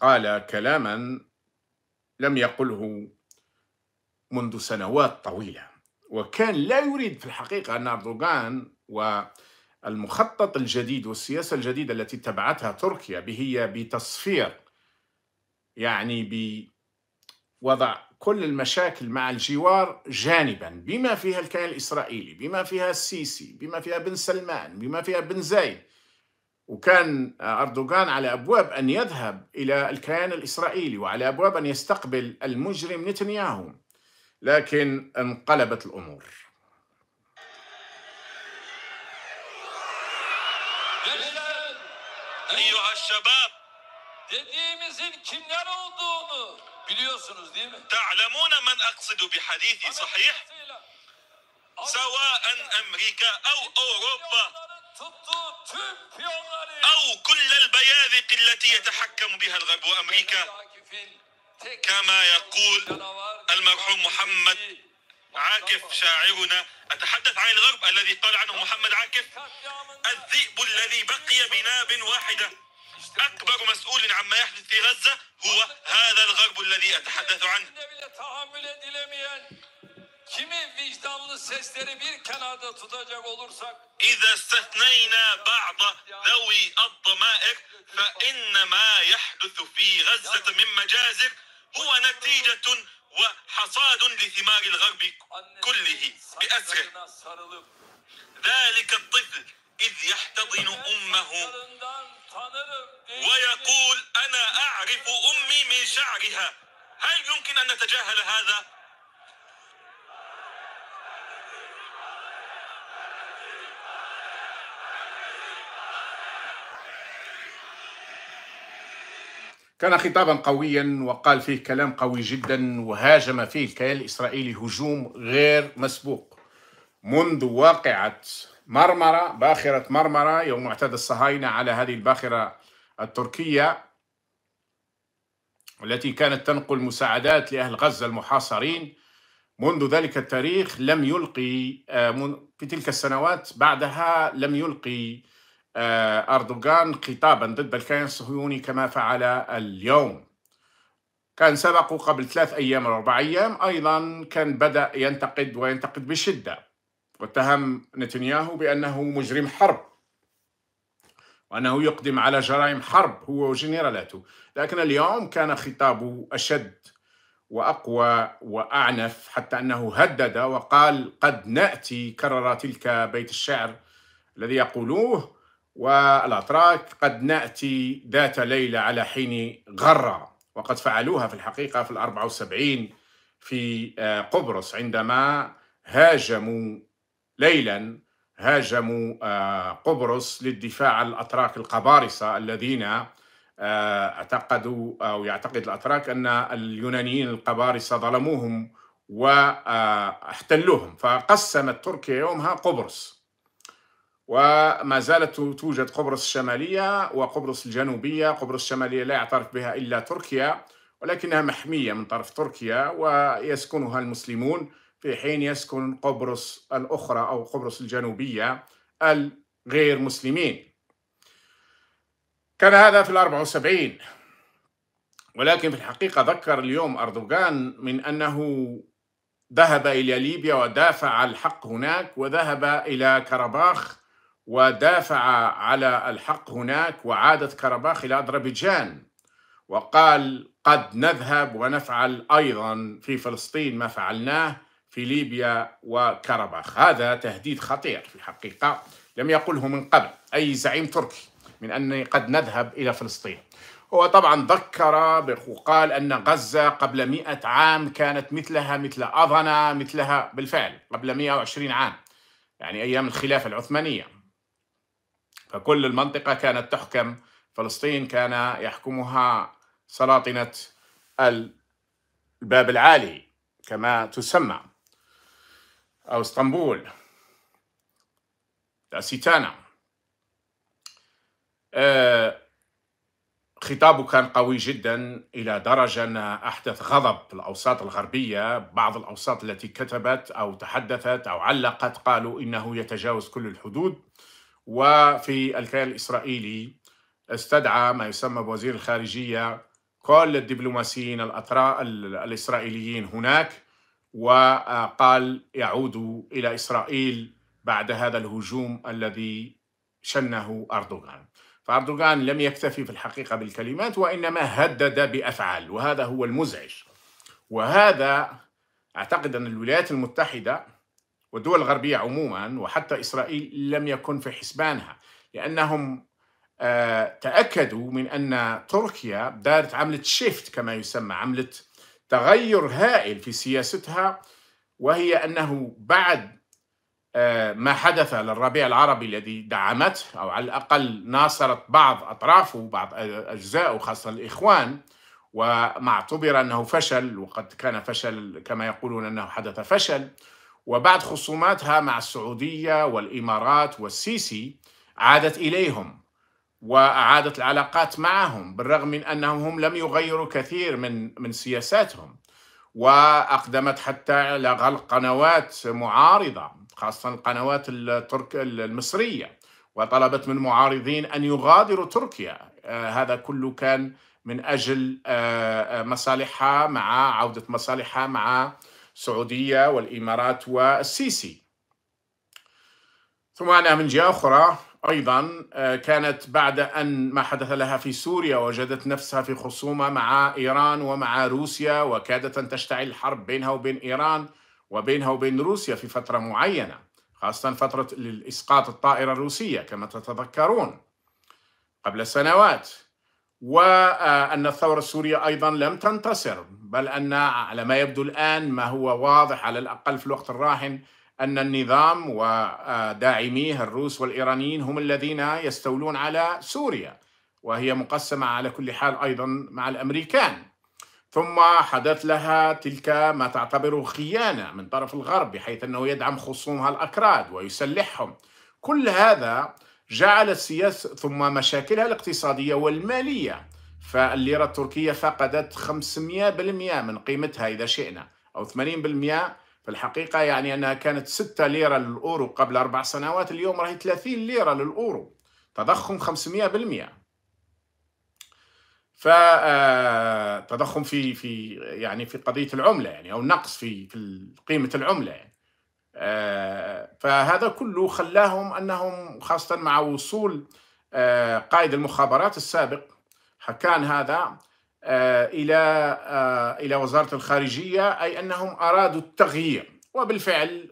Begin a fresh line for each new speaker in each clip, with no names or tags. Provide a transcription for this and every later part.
قال كلاما لم يقله منذ سنوات طويلة وكان لا يريد في الحقيقة أن أردوغان والمخطط الجديد والسياسة الجديدة التي اتبعتها تركيا بهي بتصفير يعني بوضع كل المشاكل مع الجوار جانبا بما فيها الكيان الإسرائيلي بما فيها السيسي بما فيها بن سلمان بما فيها بن زايد وكان أردوغان على أبواب أن يذهب إلى الكيان الإسرائيلي وعلى أبواب أن يستقبل المجرم نتنياهو لكن انقلبت الأمور
أيها الشباب تعلمون من أقصد بحديثي صحيح؟ سواء أمريكا أو أوروبا أو كل البياذق التي يتحكم بها الغرب وأمريكا كما يقول المرحوم محمد عاكف شاعرنا أتحدث عن الغرب الذي قال عنه محمد عاكف الذئب الذي بقي بناب واحدة أكبر مسؤول عما يحدث في غزة هو هذا الغرب الذي أتحدث عنه vicdanlı sesleri bir kenarda tutacak olursak إذا استثنينا بعض ذوي الضمائر فإن ما يحدث في غزة من مجازر هو نتيجة وحصاد لثمار الغرب كله بأسره ذلك الطفل إذ يحتضن أمه ويقول أنا أعرف أمي من شعرها هل يمكن أن نتجاهل هذا؟
كان خطابا قويا وقال فيه كلام قوي جدا وهاجم فيه الكيان الإسرائيلي هجوم غير مسبوق منذ واقعة مرمرة باخرة مرمرة يوم اعتدى الصهاينة على هذه الباخرة التركية والتي كانت تنقل مساعدات لأهل غزة المحاصرين منذ ذلك التاريخ لم يلقي آه، في تلك السنوات بعدها لم يلقي آه، أردوغان خطابا ضد الكيان الصهيوني كما فعل اليوم كان سبقه قبل ثلاث أيام أو أربع أيام أيضا كان بدأ ينتقد وينتقد بشدة واتهم نتنياهو بأنه مجرم حرب وأنه يقدم على جرائم حرب هو وجنرالاته لكن اليوم كان خطابه أشد واقوى واعنف حتى انه هدد وقال قد ناتي كرر تلك بيت الشعر الذي يقولوه والأتراك قد نأتي ذات ليلة على حين غرة وقد فعلوها في الحقيقة في الأربعة وسبعين في آه، قبرص عندما هاجموا ليلا هاجموا آه، قبرص للدفاع عن الأتراك القبارصة الذين آه، اعتقدوا أو يعتقد الأتراك أن اليونانيين القبارصة ظلموهم واحتلوهم فقسمت تركيا يومها قبرص وما زالت توجد قبرص الشمالية وقبرص الجنوبية قبرص الشمالية لا يعترف بها إلا تركيا ولكنها محمية من طرف تركيا ويسكنها المسلمون في حين يسكن قبرص الأخرى أو قبرص الجنوبية الغير مسلمين كان هذا في الأربع وسبعين ولكن في الحقيقة ذكر اليوم أردوغان من أنه ذهب إلى ليبيا ودافع الحق هناك وذهب إلى كرباخ ودافع على الحق هناك وعادت كرباخ إلى أذربيجان وقال قد نذهب ونفعل أيضا في فلسطين ما فعلناه في ليبيا وكرباخ هذا تهديد خطير في الحقيقة لم يقله من قبل أي زعيم تركي من أني قد نذهب إلى فلسطين هو طبعا ذكر وقال أن غزة قبل مئة عام كانت مثلها مثل أضنة مثلها بالفعل قبل 120 عام يعني أيام الخلافة العثمانية فكل المنطقة كانت تحكم فلسطين كان يحكمها سلاطنة الباب العالي كما تسمى أو اسطنبول سيتانا آه، خطابه كان قوي جدا إلى درجة أن أحدث غضب في الأوساط الغربية بعض الأوساط التي كتبت أو تحدثت أو علقت قالوا إنه يتجاوز كل الحدود وفي الكيان الإسرائيلي استدعى ما يسمى بوزير الخارجية كل الدبلوماسيين الأطراء الإسرائيليين هناك وقال يعودوا إلى إسرائيل بعد هذا الهجوم الذي شنه أردوغان فأردوغان لم يكتفي في الحقيقة بالكلمات وإنما هدد بأفعال وهذا هو المزعج وهذا أعتقد أن الولايات المتحدة والدول الغربية عموما وحتى إسرائيل لم يكن في حسبانها لأنهم آه، تأكدوا من أن تركيا دارت عملة شيفت كما يسمى عملة تغير هائل في سياستها وهي أنه بعد آه، ما حدث للربيع العربي الذي دعمته أو على الأقل ناصرت بعض أطرافه بعض أجزاءه خاصة الإخوان وما اعتبر أنه فشل وقد كان فشل كما يقولون أنه حدث فشل وبعد خصوماتها مع السعودية والإمارات والسيسي عادت إليهم وأعادت العلاقات معهم بالرغم من أنهم هم لم يغيروا كثير من من سياساتهم وأقدمت حتى على غلق قنوات معارضة خاصة القنوات الترك المصرية وطلبت من المعارضين أن يغادروا تركيا آه، هذا كله كان من أجل آه، آه، مصالحها مع عودة مصالحها مع السعودية والإمارات والسيسي ثم أنا من جهة أخرى أيضا آه، كانت بعد أن ما حدث لها في سوريا وجدت نفسها في خصومة مع إيران ومع روسيا وكادت أن تشتعل الحرب بينها وبين إيران وبينها وبين روسيا في فترة معينة خاصة فترة إسقاط الطائرة الروسية كما تتذكرون قبل سنوات وأن الثورة السورية أيضا لم تنتصر بل أن على ما يبدو الآن ما هو واضح على الأقل في الوقت الراهن أن النظام وداعميه الروس والإيرانيين هم الذين يستولون على سوريا وهي مقسمة على كل حال أيضا مع الأمريكان ثم حدث لها تلك ما تعتبره خيانة من طرف الغرب بحيث أنه يدعم خصومها الأكراد ويسلحهم كل هذا جعل السياسة ثم مشاكلها الاقتصادية والمالية فالليرة التركية فقدت 500% من قيمتها إذا شئنا أو 80% في الحقيقة يعني أنها كانت 6 ليرة للأورو قبل أربع سنوات اليوم راهي 30 ليرة للأورو تضخم 500% فتضخم آه، في في يعني في قضيه العمله يعني او نقص في في قيمه العمله يعني آه، فهذا كله خلاهم انهم خاصه مع وصول آه، قائد المخابرات السابق حكان هذا آه، الى الى وزاره الخارجيه اي انهم ارادوا التغيير وبالفعل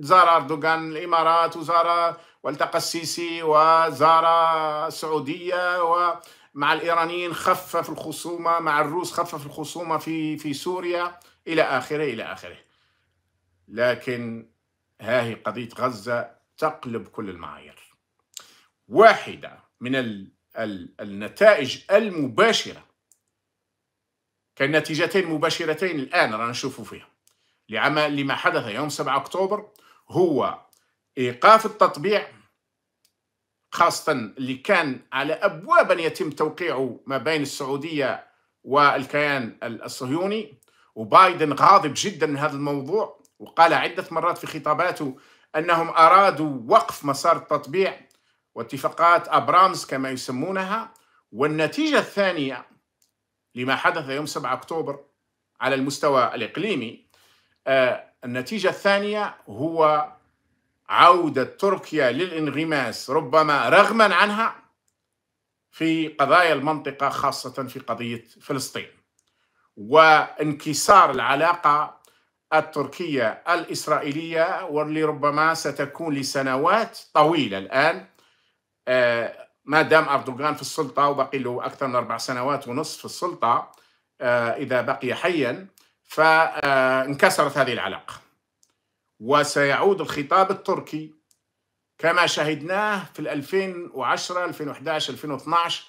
زار اردوغان الامارات وزار والتقى السيسي وزار السعوديه ومع الايرانيين خفف الخصومه مع الروس خفف الخصومه في في سوريا الى اخره الى اخره. لكن هاهي قضية غزة تقلب كل المعايير واحدة من ال ال النتائج المباشرة نتيجتين مباشرتين الآن رانا نشوفوا فيها لما حدث يوم 7 أكتوبر هو إيقاف التطبيع خاصة اللي كان على أبواب أن يتم توقيعه ما بين السعودية والكيان الصهيوني وبايدن غاضب جدا من هذا الموضوع وقال عدة مرات في خطاباته أنهم أرادوا وقف مسار التطبيع واتفاقات أبرامز كما يسمونها والنتيجة الثانية لما حدث يوم 7 أكتوبر على المستوى الإقليمي آه، النتيجة الثانية هو عودة تركيا للانغماس ربما رغما عنها في قضايا المنطقة خاصة في قضية فلسطين وانكسار العلاقة التركية الإسرائيلية واللي ربما ستكون لسنوات طويلة الآن آه، ما دام أردوغان في السلطة وبقي له أكثر من أربع سنوات ونصف في السلطة آه، إذا بقي حيا فانكسرت آه، هذه العلاقة وسيعود الخطاب التركي كما شهدناه في 2010 2011 2012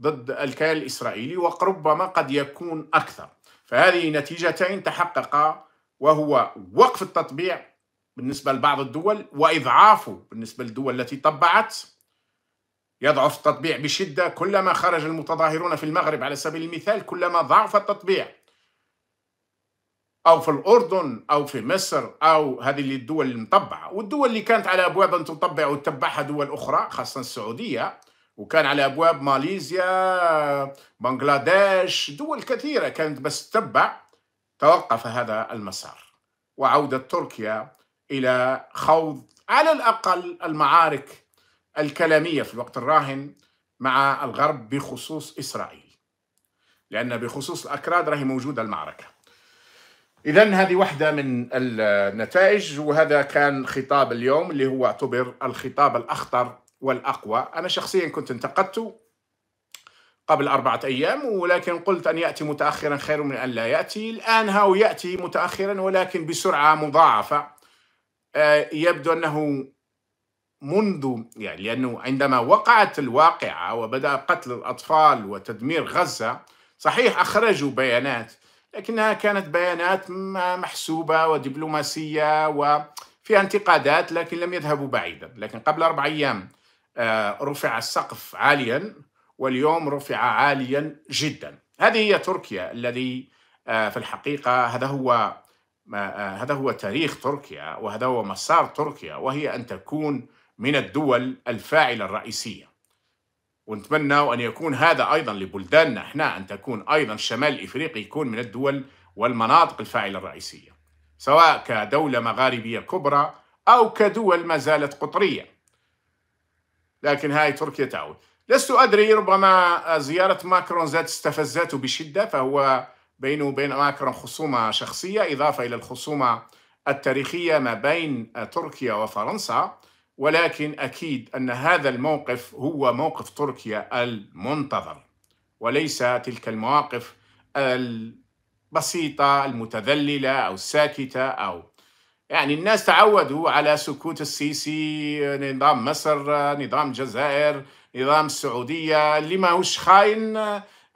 ضد الكيان الإسرائيلي وربما قد يكون أكثر فهذه نتيجتين تحققا وهو وقف التطبيع بالنسبة لبعض الدول وإضعافه بالنسبة للدول التي طبعت يضعف التطبيع بشدة كلما خرج المتظاهرون في المغرب على سبيل المثال كلما ضعف التطبيع أو في الأردن أو في مصر أو هذه الدول المطبعة والدول اللي كانت على أبواب أن تطبع وتتبعها دول أخرى خاصة السعودية وكان على أبواب ماليزيا بنغلاديش دول كثيرة كانت بس تتبع توقف هذا المسار وعودة تركيا إلى خوض على الأقل المعارك الكلامية في الوقت الراهن مع الغرب بخصوص إسرائيل لأن بخصوص الأكراد راهي موجودة المعركة إذا هذه واحدة من النتائج وهذا كان خطاب اليوم اللي هو اعتبر الخطاب الأخطر والأقوى أنا شخصيا كنت انتقدته قبل أربعة أيام ولكن قلت أن يأتي متأخرا خير من أن لا يأتي الآن هاو يأتي متأخرا ولكن بسرعة مضاعفة آه، يبدو أنه منذ يعني لأنه عندما وقعت الواقعة وبدأ قتل الأطفال وتدمير غزة صحيح أخرجوا بيانات لكنها كانت بيانات محسوبة ودبلوماسية وفيها انتقادات لكن لم يذهبوا بعيدا لكن قبل أربع أيام آه، رفع السقف عاليا واليوم رفع عاليا جدا هذه هي تركيا الذي آه، في الحقيقة هذا هو آه، آه، هذا هو تاريخ تركيا وهذا هو مسار تركيا وهي أن تكون من الدول الفاعلة الرئيسية ونتمنى أن يكون هذا أيضا لبلداننا إحنا أن تكون أيضا شمال إفريقيا يكون من الدول والمناطق الفاعلة الرئيسية سواء كدولة مغاربية كبرى أو كدول ما زالت قطرية لكن هاي تركيا تعود لست أدري ربما زيارة ماكرون ذات استفزته بشدة فهو بينه وبين ماكرون خصومة شخصية إضافة إلى الخصومة التاريخية ما بين تركيا وفرنسا ولكن أكيد أن هذا الموقف هو موقف تركيا المنتظر وليس تلك المواقف البسيطة المتذللة أو الساكتة أو يعني الناس تعودوا على سكوت السيسي نظام مصر نظام الجزائر نظام السعوديه اللي ماهوش خاين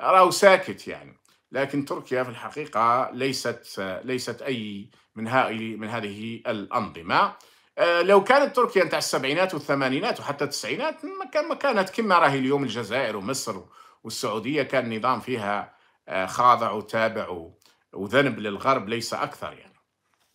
راهو ساكت يعني لكن تركيا في الحقيقه ليست ليست اي من من هذه الانظمه آه، لو كانت تركيا نتاع السبعينات والثمانينات وحتى التسعينات ما كان ما كانت كما راهي اليوم الجزائر ومصر والسعوديه كان نظام فيها آه، خاضع وتابع وذنب للغرب ليس اكثر يعني